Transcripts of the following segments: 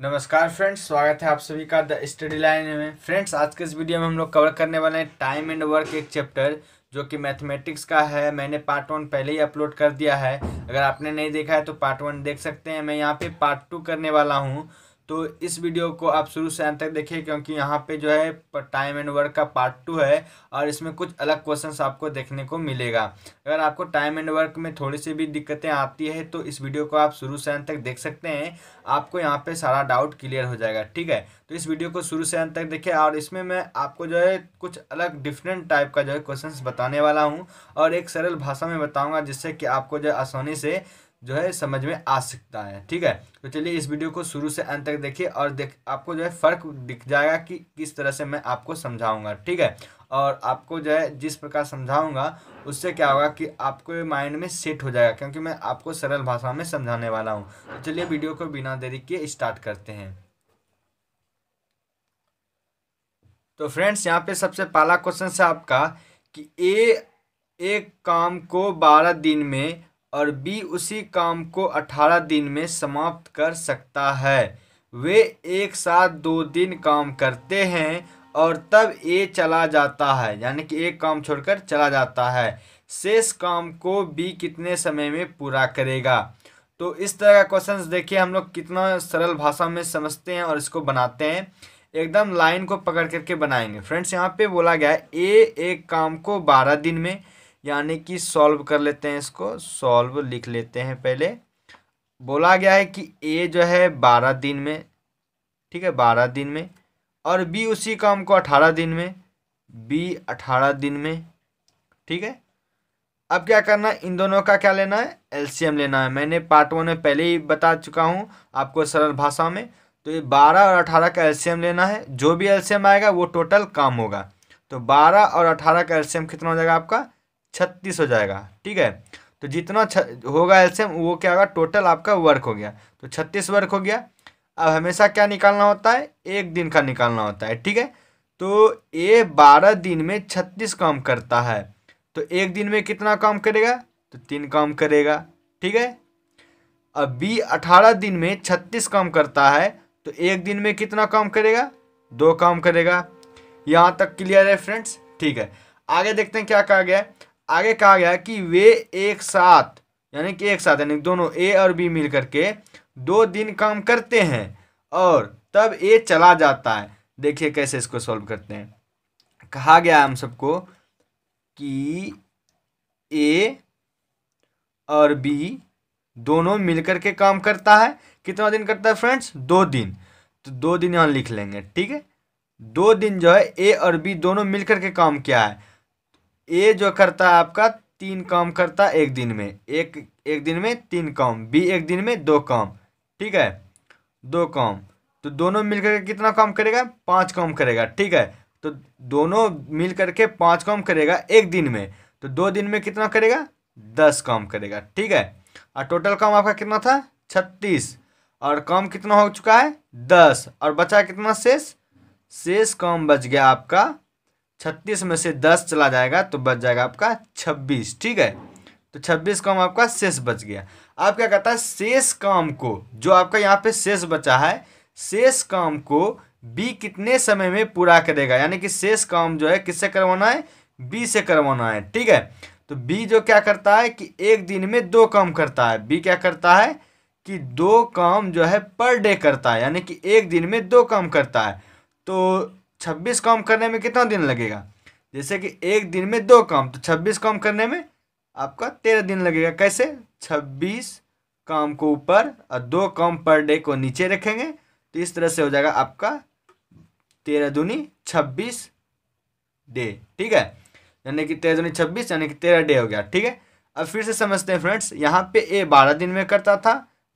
नमस्कार फ्रेंड्स स्वागत है आप सभी का द स्टडी लाइन में फ्रेंड्स आज के इस वीडियो में हम लोग कवर करने वाले हैं टाइम एंड वर्क एक चैप्टर जो कि मैथमेटिक्स का है मैंने पार्ट वन पहले ही अपलोड कर दिया है अगर आपने नहीं देखा है तो पार्ट वन देख सकते हैं मैं यहाँ पे पार्ट टू करने वाला हूँ तो इस वीडियो को आप शुरू से अंत तक देखिए क्योंकि यहाँ पे जो है टाइम एंड वर्क का पार्ट टू है और इसमें कुछ अलग क्वेश्चन आपको देखने को मिलेगा अगर आपको टाइम एंड वर्क में थोड़ी सी भी दिक्कतें आती है तो इस वीडियो को आप शुरू से अंत तक देख सकते हैं आपको यहाँ पर सारा डाउट क्लियर हो जाएगा ठीक है तो इस वीडियो को शुरू से अंत तक देखिए और इसमें मैं आपको जो है कुछ अलग डिफरेंट टाइप का जो है क्वेश्चन बताने वाला हूँ और एक सरल भाषा में बताऊँगा जिससे कि आपको जो आसानी से जो है समझ में आ सकता है ठीक है तो चलिए इस वीडियो को शुरू से अंत तक देखिए और देख आपको जो है फ़र्क दिख जाएगा कि किस तरह से मैं आपको समझाऊंगा ठीक है और आपको जो है जिस प्रकार समझाऊंगा उससे क्या होगा कि आपको माइंड में सेट हो जाएगा क्योंकि मैं आपको सरल भाषा में समझाने वाला हूँ तो चलिए वीडियो को बिना देरी के स्टार्ट करते हैं तो फ्रेंड्स यहाँ पे सबसे पहला क्वेश्चन है आपका कि ए एक काम को बारह दिन में और बी उसी काम को अठारह दिन में समाप्त कर सकता है वे एक साथ दो दिन काम करते हैं और तब ए चला जाता है यानी कि एक काम छोड़कर चला जाता है शेष काम को बी कितने समय में पूरा करेगा तो इस तरह का क्वेश्चंस देखिए हम लोग कितना सरल भाषा में समझते हैं और इसको बनाते हैं एकदम लाइन को पकड़ करके बनाएंगे फ्रेंड्स यहाँ पे बोला गया है ए एक काम को बारह दिन में यानी कि सॉल्व कर लेते हैं इसको सॉल्व लिख लेते हैं पहले बोला गया है कि ए जो है बारह दिन में ठीक है बारह दिन में और बी उसी काम को अठारह दिन में बी अठारह दिन में ठीक है अब क्या करना है इन दोनों का क्या लेना है एलसीएम लेना है मैंने पार्ट वन में पहले ही बता चुका हूँ आपको सरल भाषा में तो ये बारह और अठारह का एलसीएम लेना है जो भी एलसीएम आएगा वो टोटल काम होगा तो बारह और अठारह का एलसीएम कितना हो जाएगा आपका छत्तीस हो जाएगा ठीक है तो जितना होगा एलसीएम वो क्या होगा टोटल आपका वर्क हो गया तो छत्तीस वर्क हो गया अब हमेशा क्या निकालना होता है एक दिन का निकालना होता है ठीक है तो ये बारह दिन में छत्तीस काम करता है तो एक दिन में कितना काम करेगा तो तीन काम करेगा ठीक है अब बी अठारह दिन में छत्तीस काम करता है तो एक दिन में कितना काम करेगा दो काम करेगा यहाँ तक क्लियर है फ्रेंड्स ठीक है आगे देखते हैं क्या कहा गया है आगे कहा गया कि वे एक साथ यानी कि एक साथ यानी दोनों ए और बी मिल करके दो दिन काम करते हैं और तब ए चला जाता है देखिए कैसे इसको सॉल्व करते हैं कहा गया हम सबको कि ए और बी दोनों मिलकर के काम करता है कितना दिन करता है फ्रेंड्स दो दिन तो दो दिन यहाँ लिख लेंगे ठीक है दो दिन जो है ए और बी दोनों मिलकर के काम किया है ए जो करता है आपका तीन काम करता है एक दिन में एक एक दिन में तीन काम बी एक दिन में दो काम ठीक है दो काम तो दोनों मिलकर के कितना काम करेगा पाँच काम करेगा ठीक है तो दोनों मिल करके पाँच काम करेगा एक दिन में तो दो दिन में कितना करेगा दस काम करेगा ठीक है और टोटल काम आपका कितना था छत्तीस और काम कितना हो चुका है दस और बचा कितना शेष शेष काम बच गया आपका छत्तीस में से दस चला जाएगा तो बच जाएगा आपका छब्बीस ठीक है तो छब्बीस काम आपका शेष बच गया आप क्या कहता है शेष काम को जो आपका यहाँ पे शेष बचा है शेष काम को बी कितने समय में पूरा करेगा यानी कि शेष काम जो है किससे करवाना है बी से करवाना है ठीक है तो बी जो क्या करता है कि एक दिन में दो काम करता है बी क्या करता है कि दो काम जो है पर डे करता है यानी कि एक दिन में दो काम करता है तो छब्बीस काम करने में कितना दिन लगेगा जैसे कि एक दिन में दो काम तो छब्बीस काम करने में आपका तेरह दिन लगेगा कैसे छब्बीस काम को ऊपर और दो काम पर डे को नीचे रखेंगे तो इस तरह से हो जाएगा आपका तेरह दूनी छब्बीस डे ठीक है यानी कि तेरह दूनी छब्बीस यानी कि तेरह डे हो गया ठीक है अब फिर से समझते हैं फ्रेंड्स यहाँ पे ए बारह दिन में करता था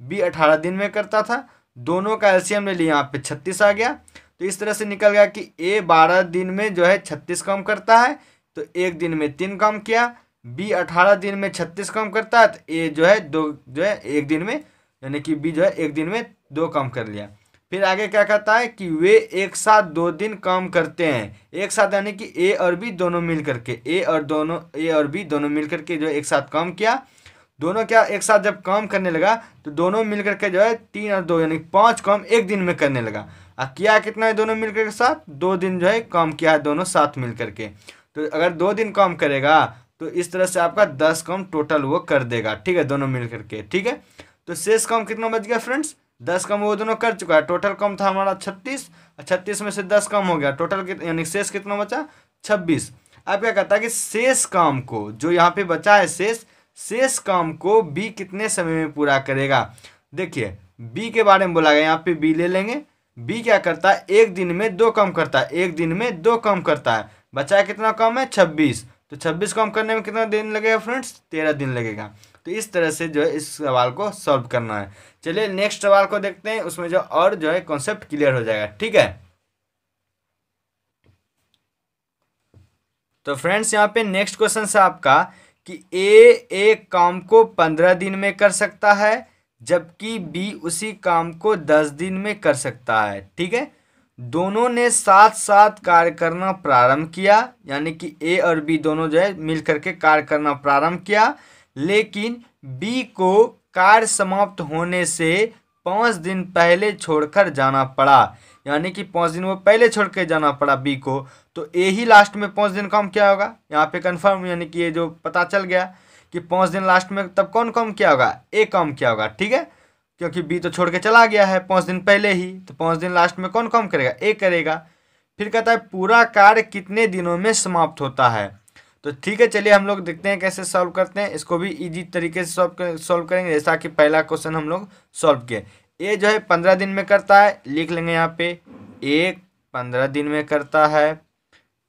बी अठारह दिन में करता था दोनों का एलसीएम ले लिया यहाँ पे छत्तीस आ गया तो इस तरह से निकल गया कि ए बारह दिन में जो है छत्तीस काम करता है तो एक दिन में तीन काम किया बी अठारह दिन में छत्तीस काम करता है तो ए जो है दो जो है एक दिन में यानी कि बी जो है एक दिन में दो काम कर लिया फिर आगे क्या कहता है कि वे एक साथ दो दिन काम करते हैं एक साथ यानी कि ए और बी दोनों मिल करके ए और दोनों ए और बी दोनों मिल करके जो एक साथ काम किया दोनों क्या एक साथ जब काम करने लगा तो दोनों मिल करके जो है तीन और दो यानी पाँच काम एक दिन में करने लगा अब किया कितना है दोनों मिलकर के साथ दो दिन जो है कम किया है दोनों साथ मिलकर के तो अगर दो दिन कम करेगा तो इस तरह से आपका दस कम टोटल वो कर देगा ठीक है दोनों मिल करके ठीक है तो शेष कम कितना बच गया फ्रेंड्स दस कम वो दोनों कर चुका है टोटल कम था हमारा छत्तीस छत्तीस में से दस कम हो गया टोटल कित, यानी शेष कितना बचा छब्बीस अब क्या कहता है कि शेष काम को जो यहाँ पे बचा है शेष शेष काम को बी कितने समय में पूरा करेगा देखिए बी के बारे में बोला गया यहाँ पे बी ले लेंगे बी क्या करता है एक दिन में दो कम करता है एक दिन में दो कम करता है बचा कितना कम है छब्बीस तो छब्बीस कम करने में कितना दिन लगेगा फ्रेंड्स तेरह दिन लगेगा तो इस तरह से जो है इस सवाल को सॉल्व करना है चलिए नेक्स्ट सवाल को देखते हैं उसमें जो और जो है कॉन्सेप्ट क्लियर हो जाएगा ठीक है तो फ्रेंड्स यहाँ पे नेक्स्ट क्वेश्चन है आपका कि ए एक काम को पंद्रह दिन में कर सकता है जबकि बी उसी काम को दस दिन में कर सकता है ठीक है दोनों ने साथ साथ कार्य करना प्रारंभ किया यानी कि ए और बी दोनों जो है मिल करके कार्य करना प्रारंभ किया लेकिन बी को कार्य समाप्त होने से पाँच दिन पहले छोड़कर जाना पड़ा यानी कि पाँच दिन वो पहले छोड़ कर जाना पड़ा बी को तो ए ही लास्ट में पाँच दिन काम किया होगा यहाँ पे कंफर्म यानी कि ये जो पता चल गया कि पाँच दिन लास्ट में तब कौन काम किया होगा ए काम किया होगा ठीक है क्योंकि बी तो छोड़ के चला गया है पाँच दिन पहले ही तो पाँच दिन लास्ट में कौन काम करेगा ए करेगा फिर कहता है पूरा कार्य कितने दिनों में समाप्त होता है तो ठीक है चलिए हम लोग देखते हैं कैसे सॉल्व करते हैं इसको भी इजी तरीके से सॉल्व सॉल्व करेंगे जैसा कि पहला क्वेश्चन हम लोग सॉल्व किए ए जो है पंद्रह दिन में करता है लिख लेंगे यहाँ पे ए पंद्रह दिन में करता है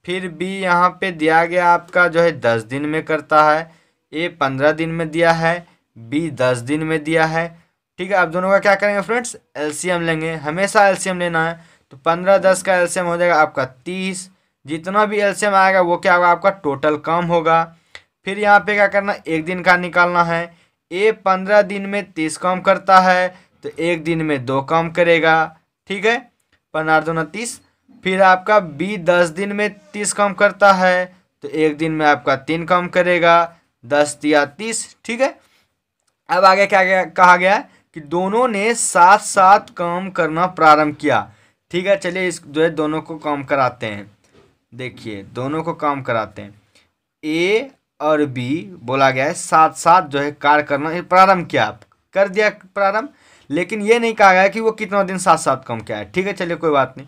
फिर बी यहाँ पे दिया गया आपका जो है दस दिन में करता है ए पंद्रह दिन में दिया है बी दस दिन में दिया है ठीक है आप दोनों का क्या करेंगे फ्रेंड्स एलसीएम लेंगे हमेशा एलसीएम लेना है तो पंद्रह दस का एलसीएम हो जाएगा आपका तीस जितना भी एलसीएम आएगा वो क्या होगा आपका टोटल कम होगा फिर यहाँ पे क्या करना एक दिन का निकालना है ए पंद्रह दिन में तीस कम करता है तो एक दिन में दो कम करेगा ठीक है पंद्रह दोनों तीस फिर आपका बी दस दिन में तीस कम करता है तो एक दिन में आपका तीन कम करेगा दस या तीस ठीक है अब आगे क्या गया, कहा गया है कि दोनों ने साथ साथ काम करना प्रारंभ किया ठीक है चलिए इस जो है दोनों को काम कराते हैं देखिए दोनों को काम कराते हैं ए और बी बोला गया है साथ साथ जो है कार्य करना प्रारंभ किया कर दिया प्रारंभ लेकिन ये नहीं कहा गया कि वो कितना दिन साथ साथ काम किया है ठीक है चलिए कोई बात नहीं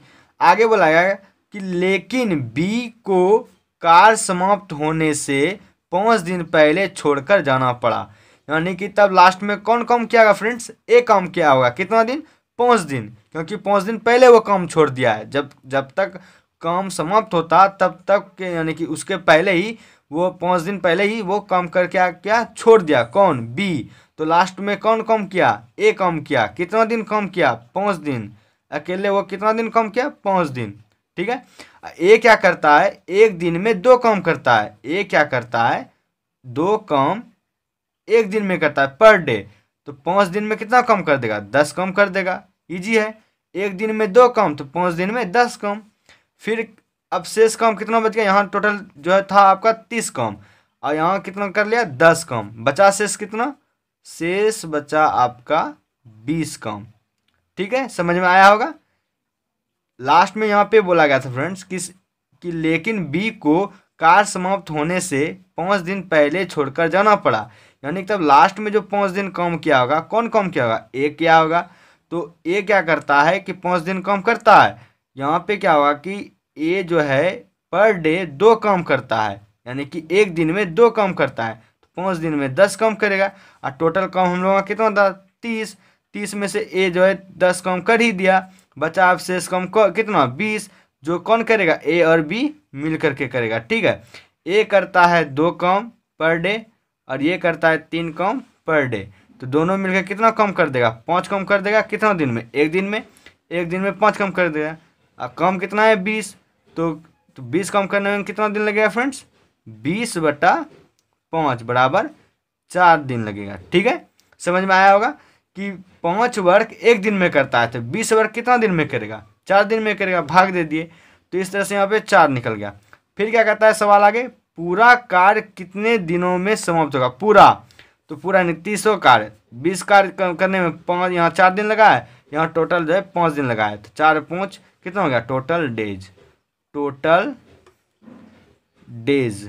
आगे बोला गया कि लेकिन बी को कार समाप्त होने से पाँच दिन पहले छोड़कर जाना पड़ा यानी कि तब लास्ट में कौन काम किया होगा फ्रेंड्स ए काम किया होगा कितना दिन पाँच दिन क्योंकि पाँच दिन पहले वो काम छोड़ दिया है जब जब तक काम समाप्त होता तब तक के यानी कि उसके पहले ही वो पाँच दिन पहले ही वो काम करके आ क्या छोड़ दिया कौन बी तो लास्ट में कौन काम किया ए काम किया कितना दिन काम किया पाँच दिन अकेले वो कितना दिन काम किया पाँच दिन ठीक है ए क्या करता है एक दिन में दो काम करता है ए क्या करता है दो काम एक दिन में करता है पर डे तो पाँच दिन में कितना कम कर देगा दस कम कर देगा इजी है एक दिन में दो कम तो पाँच दिन में दस कम फिर अब शेष काम कितना बच गया यहाँ टोटल जो है था आपका तीस कम और यहाँ कितना कर लिया दस कम बचा शेष कितना शेष बचा आपका बीस कम ठीक है समझ में आया होगा लास्ट में यहाँ पे बोला गया था फ्रेंड्स किस कि लेकिन बी को कार समाप्त होने से पाँच दिन पहले छोड़कर जाना पड़ा यानी कि तब लास्ट में जो पाँच दिन काम किया होगा कौन कम किया होगा ए क्या होगा तो ए क्या करता है कि पाँच दिन कम करता है यहाँ पे क्या होगा कि ए जो है पर डे दो काम करता है यानी कि एक दिन में दो काम करता है तो पाँच दिन में दस कम करेगा और टोटल कम हम लोगों का कितना था तीस तीस में से ए जो है दस कम कर ही दिया बचा अवशेष कम कितना बीस जो कौन करेगा ए और बी मिल करके करेगा ठीक है ए करता है दो कम पर डे और ये करता है तीन कम पर डे तो दोनों मिलकर कितना कम कर देगा पाँच कम कर देगा कितना दिन में एक दिन में एक दिन में पाँच कम कर देगा और कम कितना है बीस तो तो बीस कम करने में कितना दिन लगेगा फ्रेंड्स बीस बटा पाँच बराबर चार दिन लगेगा ठीक है समझ में आया होगा कि पाँच वर्क एक दिन में करता है तो बीस वर्क कितना दिन में करेगा चार दिन में करेगा भाग दे दिए तो इस तरह से यहाँ पे चार निकल गया फिर क्या कहता है सवाल आगे पूरा कार्य कितने दिनों में समाप्त होगा पूरा तो पूरा यानी तीसों कार्य बीस कार्य करने में पाँच यहाँ चार दिन लगा है यहाँ टोटल जो है पाँच दिन लगा है तो चार पाँच कितना हो गया टोटल डेज टोटल डेज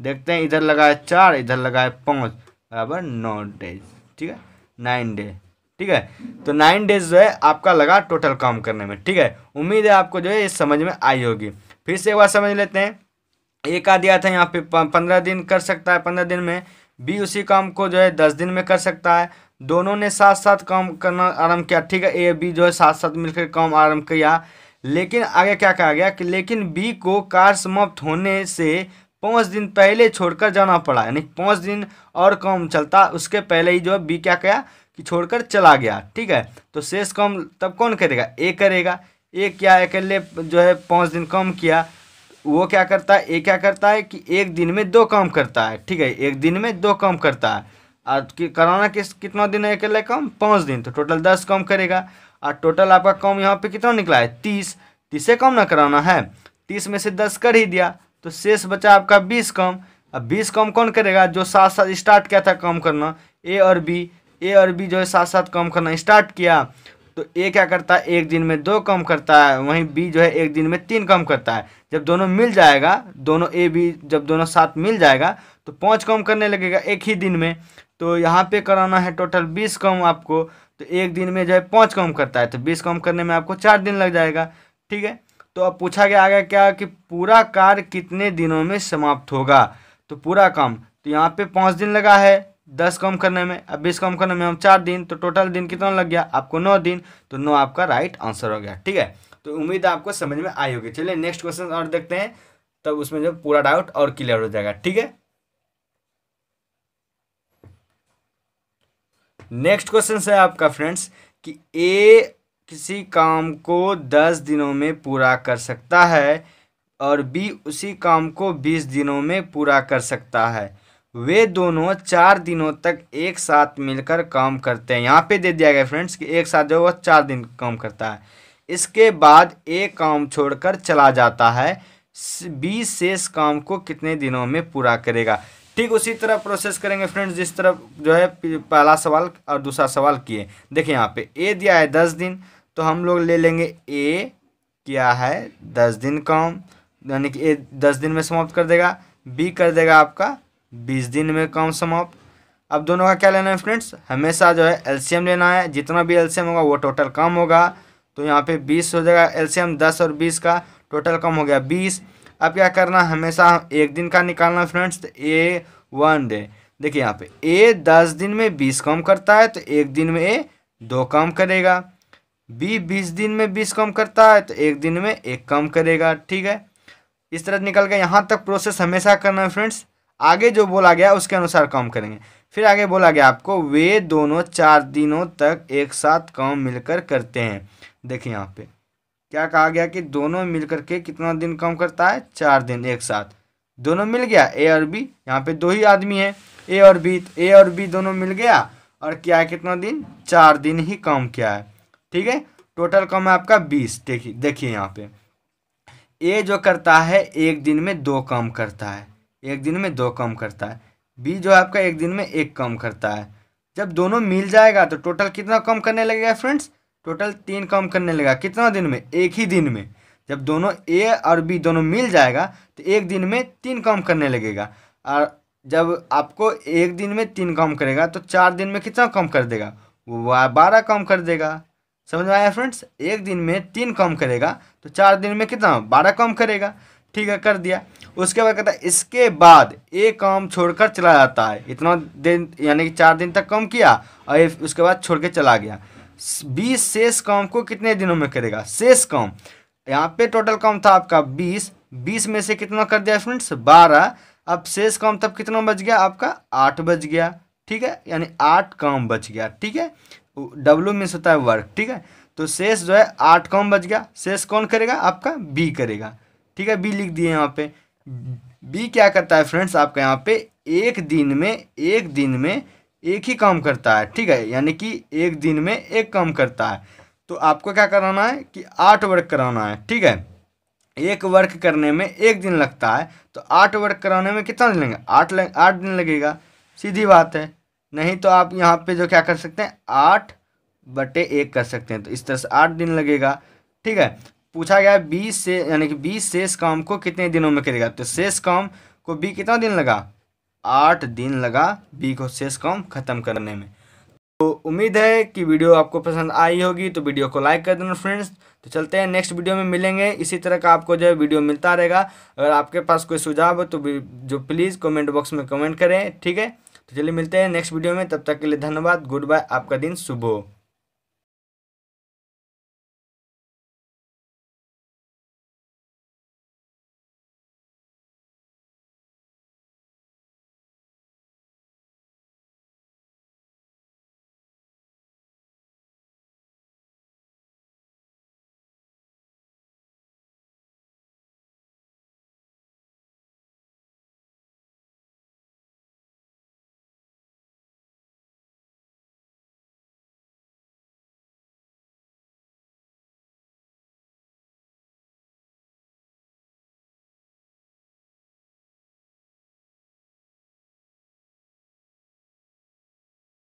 देखते हैं इधर लगा है चार इधर लगा है पाँच बराबर नौ डेज ठीक है नाइन डे ठीक है तो नाइन डेज जो है आपका लगा टोटल काम करने में ठीक है उम्मीद है आपको जो है ये समझ में आई होगी फिर से एक बार समझ लेते हैं एक का दिया था यहाँ पे पंद्रह दिन कर सकता है पंद्रह दिन में बी उसी काम को जो है दस दिन में कर सकता है दोनों ने साथ साथ काम करना आरम्भ किया ठीक है ए बी जो है साथ साथ मिलकर काम आरम्भ किया लेकिन आगे क्या कहा गया कि लेकिन बी को कार्य समाप्त होने से पाँच दिन पहले छोड़कर जाना पड़ा यानी पाँच दिन और काम चलता उसके पहले ही जो है बी क्या क्या कि छोड़कर चला गया ठीक है तो शेष काम तब कौन करेगा ए करेगा ए क्या अकेले जो है पाँच दिन काम किया वो क्या करता है ए क्या करता है कि एक दिन में दो काम करता है ठीक है एक दिन में दो काम करता है और कि कराना किस कितना दिन है अकेले काम पाँच दिन तो टोटल दस काम करेगा और टोटल आपका काम यहाँ पे कितना निकला है तीस तीस से काम ना कराना है तीस में से दस कर ही दिया तो शेष बचा आपका बीस कम अब बीस कम कौन करेगा जो साथ साथ स्टार्ट किया था कम करना ए और बी ए और बी जो है साथ साथ कम करना स्टार्ट किया तो ए क्या करता है एक दिन में दो कम करता है वहीं बी जो है एक दिन में तीन कम करता है जब दोनों मिल जाएगा दोनों ए बी जब दोनों साथ मिल जाएगा तो पाँच कम करने लगेगा एक ही दिन में तो यहाँ पे कराना है टोटल बीस कम आपको तो एक दिन में जो है पाँच कम करता है तो बीस कम करने में आपको चार दिन लग जाएगा ठीक है तो अब पूछा गया आगे क्या कि पूरा कार्य कितने दिनों में समाप्त होगा तो पूरा काम तो यहाँ पे पाँच दिन लगा है दस कम करने में अब बीस कम करने में हम चार दिन तो टोटल दिन कितना लग गया आपको नौ दिन तो नौ आपका राइट आंसर हो गया ठीक है तो उम्मीद आपको समझ में आई होगी चलिए नेक्स्ट क्वेश्चन और देखते हैं तब उसमें जो पूरा डाउट और क्लियर हो जाएगा ठीक है नेक्स्ट क्वेश्चन है आपका फ्रेंड्स कि ए किसी काम को दस दिनों में पूरा कर सकता है और बी उसी काम को बीस दिनों में पूरा कर सकता है वे दोनों चार दिनों तक एक साथ मिलकर काम करते हैं यहाँ पे दे दिया गया फ्रेंड्स कि एक साथ जो वह चार दिन काम करता है इसके बाद ए काम छोड़कर चला जाता है बी शेष काम को कितने दिनों में पूरा करेगा ठीक उसी तरह प्रोसेस करेंगे फ्रेंड्स जिस तरह जो है पहला सवाल और दूसरा सवाल किए देखिए यहाँ पे ए दिया है दस दिन तो हम लोग ले लेंगे ए क्या है दस दिन कम यानी कि ए दस दिन में समाप्त कर देगा बी कर देगा आपका बीस दिन में काम समाप्त अब दोनों का क्या लेना है फ्रेंड्स हमेशा जो है एलसीएम लेना है जितना भी एलसीएम होगा वो टोटल कम होगा तो यहाँ पे बीस हो जाएगा एलसीएम दस और बीस का टोटल कम हो गया बीस अब क्या करना हमेशा एक दिन का निकालना फ्रेंड्स तो ए वन डे देखिए यहाँ पे ए दस दिन में बीस कम करता है तो एक दिन में ए दो कम करेगा बी बीस दिन में बीस कम करता है तो एक दिन में एक कम करेगा ठीक है इस तरह निकल गया यहाँ तक प्रोसेस हमेशा करना है फ्रेंड्स आगे जो बोला गया उसके अनुसार कम करेंगे फिर आगे बोला गया आपको वे दोनों चार दिनों तक एक साथ काम मिलकर करते हैं देखिए यहाँ पे क्या कहा गया कि दोनों मिलकर के कितना दिन कम करता है चार दिन एक साथ दोनों मिल गया ए और बी यहाँ पे दो ही आदमी है ए और बी ए तो और बी दोनों मिल गया और क्या है कितना दिन चार दिन ही काम किया है ठीक है टोटल कम है आपका बीस देखिए देखिए यहाँ पे ए जो करता है एक दिन में दो काम करता है एक दिन में दो काम करता है बी जो है आपका एक दिन में एक काम करता है जब दोनों मिल जाएगा तो टोटल कितना कम करने लगेगा फ्रेंड्स टोटल तीन काम करने लगेगा कितना दिन में एक ही दिन में जब दोनों ए और बी दोनों मिल जाएगा तो एक दिन में तीन काम करने लगेगा और जब आपको एक दिन में तीन काम करेगा तो चार दिन में कितना काम कर देगा वो बारह काम कर देगा समझ में आया फ्रेंड्स एक दिन में तीन कम करेगा तो चार दिन में कितना बारह कम करेगा ठीक है कर दिया उसके बाद कहता है इसके बाद एक काम छोड़कर चला जाता है इतना दिन यानी कि चार दिन तक कम किया और उसके बाद छोड़ के चला गया बीस शेष काम को कितने दिनों में करेगा शेष काम यहाँ पे टोटल काम था आपका बीस बीस में से कितना कर दिया फ्रेंड्स बारह अब शेष काम तब कितना बच गया आपका आठ बच गया ठीक है यानी आठ काम बच गया ठीक है डब्ल्यू मीन्स होता है वर्क ठीक है तो शेष जो है आठ कौन बच गया शेष कौन करेगा आपका बी करेगा ठीक है बी लिख दिए यहाँ पे बी क्या करता है फ्रेंड्स आपका यहाँ पे एक दिन में एक दिन में एक ही काम करता है ठीक है यानी कि एक दिन में एक काम करता है तो आपको क्या कराना है कि आठ वर्क कराना है ठीक है एक वर्क करने में एक दिन लगता है तो आठ वर्क कराने में कितना दिन लगेगा आठ आठ दिन लगेगा सीधी बात है नहीं तो आप यहाँ पे जो क्या कर सकते हैं आठ बटे एक कर सकते हैं तो इस तरह से आठ दिन लगेगा ठीक है पूछा गया बीस से यानी कि बीस शेष काम को कितने दिनों में करेगा तो शेष काम को बी कितना दिन लगा आठ दिन लगा बी को शेष काम खत्म करने में तो उम्मीद है कि वीडियो आपको पसंद आई होगी तो वीडियो को लाइक कर देना फ्रेंड्स तो चलते हैं नेक्स्ट वीडियो में मिलेंगे इसी तरह का आपको जो है वीडियो मिलता रहेगा अगर आपके पास कोई सुझाव हो तो जो प्लीज़ कमेंट बॉक्स में कमेंट करें ठीक है तो चलिए मिलते हैं नेक्स्ट वीडियो में तब तक के लिए धन्यवाद गुड बाय आपका दिन शुभ हो